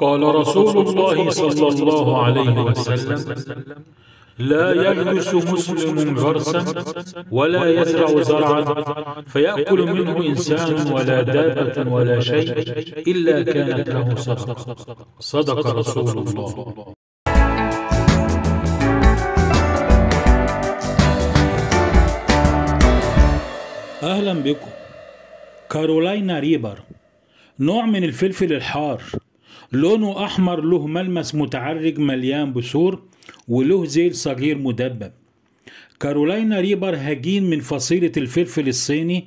قال رسول الله صلى الله عليه وسلم لا يجلس مسلم غرسا ولا يزرع زرعا فيأكل منه إنسان ولا دابة ولا شيء إلا كانت له صدقة صدق رسول الله أهلا بكم كارولاينا ريبر نوع من الفلفل الحار لونه أحمر له ملمس متعرج مليان بثور وله زيل صغير مدبب كارولينا ريبر هجين من فصيلة الفلفل الصيني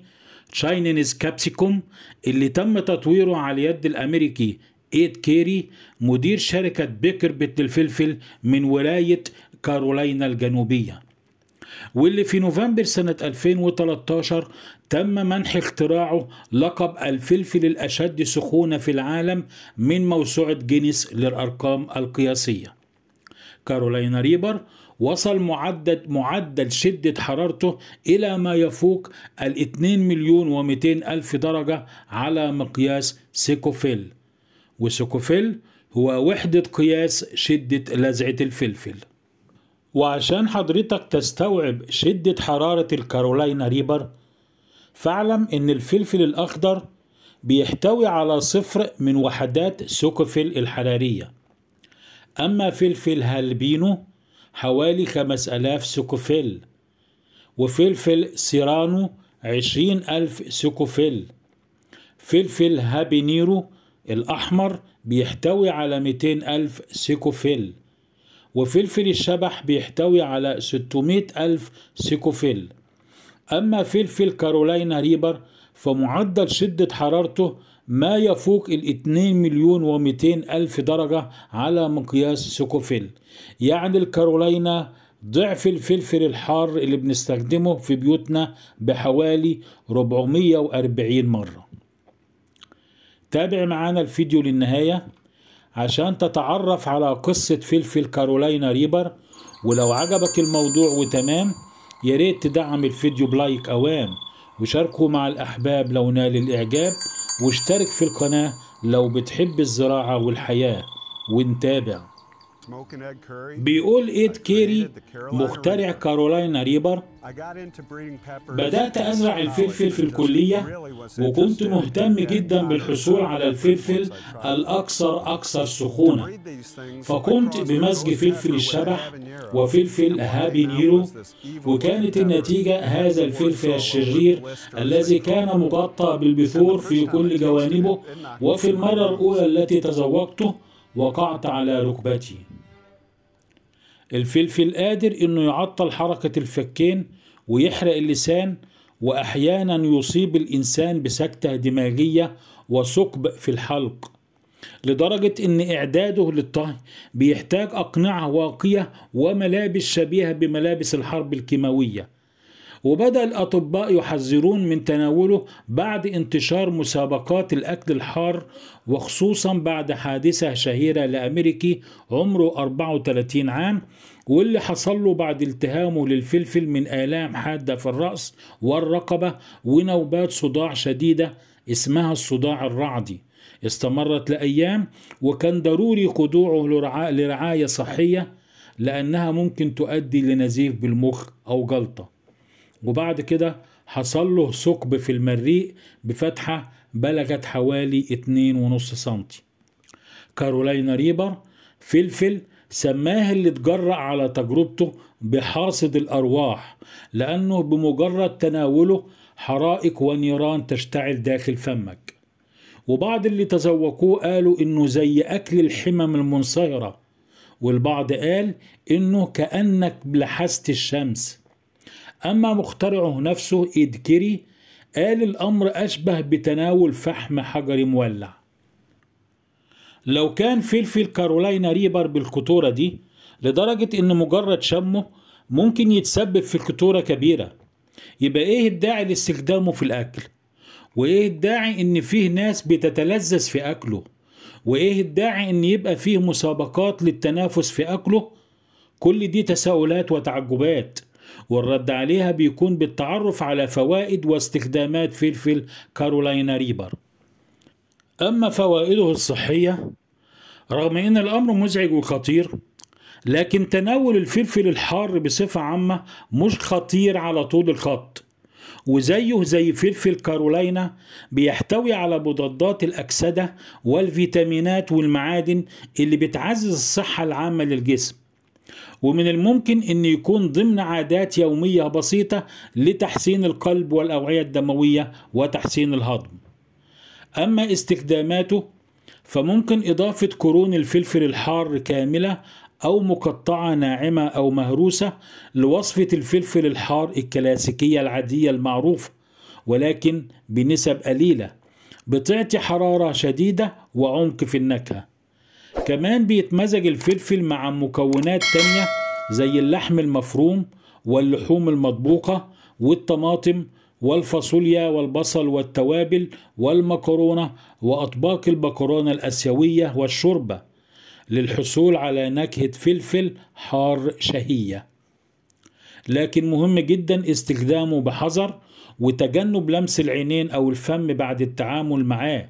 تشاينينيز كابسيكوم اللي تم تطويره على يد الأمريكي إيد كيري مدير شركة بيكربت للفلفل الفلفل من ولاية كارولينا الجنوبية واللي في نوفمبر سنة 2013 تم منح اختراعه لقب الفلفل الأشد سخونة في العالم من موسوعة جينيس للأرقام القياسية كارولينا ريبر وصل معدل معدل شدة حرارته إلى ما يفوق ال 2 مليون و 200 ألف درجة على مقياس سيكوفيل وسيكوفيل هو وحدة قياس شدة لزعة الفلفل وعشان حضرتك تستوعب شدة حرارة الكارولاينا ريبر فاعلم إن الفلفل الأخضر بيحتوي على صفر من وحدات سوكوفيل الحرارية أما فلفل هالبينو حوالي خمس الاف سوكوفيل وفلفل سيرانو عشرين الف سوكوفيل فلفل هابينيرو الأحمر بيحتوي على ميتين ألف سيكوفيل وفلفل الشبح بيحتوي على 600 ألف سيكوفيل أما فلفل كارولاينا ريبر فمعدل شدة حرارته ما يفوق ال 2 مليون و ألف درجة على مقياس سيكوفيل يعني الكارولاينا ضعف الفلفل الحار اللي بنستخدمه في بيوتنا بحوالي 440 مرة تابع معانا الفيديو للنهاية عشان تتعرف على قصة فلفل كارولينا ريبر ولو عجبك الموضوع وتمام ياريت تدعم الفيديو بلايك أوام وشاركه مع الأحباب لو نال الإعجاب واشترك في القناة لو بتحب الزراعة والحياة ونتابع بيقول إيد كيري مخترع كارولاينا ريبر بدأت أزرع الفلفل في الكلية وكنت مهتم جدا بالحصول على الفلفل الأكثر أكثر سخونة فقمت بمزج فلفل الشبح وفلفل هابينيرو وكانت النتيجة هذا الفلفل الشرير الذي كان مغطى بالبثور في كل جوانبه وفي المرة الأولى التي تذوقته وقعت على ركبتي الفلفل قادر انه يعطل حركة الفكين ويحرق اللسان واحيانا يصيب الانسان بسكتة دماغية وثقب في الحلق لدرجة إن إعداده للطهي بيحتاج أقنعة واقية وملابس شبيهة بملابس الحرب الكيماوية وبدأ الأطباء يحذرون من تناوله بعد انتشار مسابقات الأكل الحار وخصوصا بعد حادثة شهيرة لأمريكي عمره 34 عام واللي حصل له بعد التهامه للفلفل من آلام حادة في الرأس والرقبة ونوبات صداع شديدة اسمها الصداع الرعدي استمرت لأيام وكان ضروري خضوعه لرعاية صحية لأنها ممكن تؤدي لنزيف بالمخ أو جلطة وبعد كده حصل له ثقب في المريء بفتحة بلغت حوالي 2.5 سنتي كارولينا ريبر فلفل سماه اللي اتجرأ على تجربته بحاصد الأرواح لأنه بمجرد تناوله حرائق ونيران تشتعل داخل فمك وبعض اللي تذوقوه قالوا إنه زي أكل الحمم المنصهرة والبعض قال إنه كأنك لحست الشمس أما مخترعه نفسه إدكري قال الأمر أشبه بتناول فحم حجر مولع لو كان فلفل كارولينا ريبر بالكتورة دي لدرجة إن مجرد شمه ممكن يتسبب في كتورة كبيرة يبقى إيه الداعي لاستخدامه في الأكل وإيه الداعي إن فيه ناس بتتلذذ في أكله وإيه الداعي إن يبقى فيه مسابقات للتنافس في أكله كل دي تساؤلات وتعجبات والرد عليها بيكون بالتعرف على فوائد واستخدامات فلفل كارولاينا ريبر أما فوائده الصحية رغم أن الأمر مزعج وخطير لكن تناول الفلفل الحار بصفة عامة مش خطير على طول الخط وزيه زي فلفل كارولاينا بيحتوي على مضادات الأكسدة والفيتامينات والمعادن اللي بتعزز الصحة العامة للجسم ومن الممكن أن يكون ضمن عادات يومية بسيطة لتحسين القلب والأوعية الدموية وتحسين الهضم أما استخداماته فممكن إضافة قرون الفلفل الحار كاملة أو مقطعة ناعمة أو مهروسة لوصفة الفلفل الحار الكلاسيكية العادية المعروفة ولكن بنسب قليلة بتعطي حرارة شديدة وعمق في النكهة كمان بيتمزج الفلفل مع مكونات تانية زي اللحم المفروم واللحوم المطبوقة والطماطم والفاصوليا والبصل والتوابل والمكرونة وأطباق البكرونة الأسيوية والشوربة للحصول على نكهة فلفل حار شهية لكن مهم جدا استخدامه بحذر وتجنب لمس العينين أو الفم بعد التعامل معاه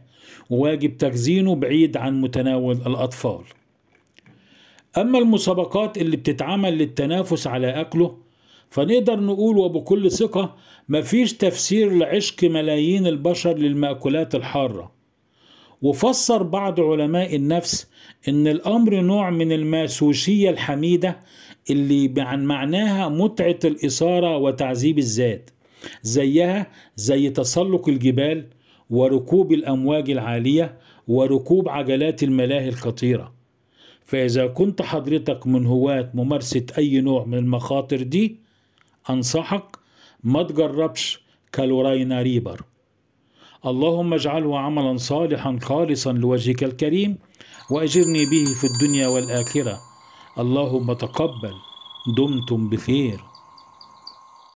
وواجب تخزينه بعيد عن متناول الأطفال أما المسابقات اللي بتتعمل للتنافس على أكله فنقدر نقول وبكل ثقة مفيش تفسير لعشق ملايين البشر للمأكولات الحارة وفسر بعض علماء النفس إن الأمر نوع من الماسوشية الحميدة اللي عن معناها متعة الإثارة وتعذيب الذات زيها زي تسلق الجبال وركوب الأمواج العالية وركوب عجلات الملاهي الخطيرة فإذا كنت حضرتك من هواة ممارسة أي نوع من المخاطر دي أنصحك ما تجربش كالورينا ريبر اللهم اجعله عملا صالحا خالصا لوجهك الكريم وأجرني به في الدنيا والآخرة اللهم تقبل دمتم بخير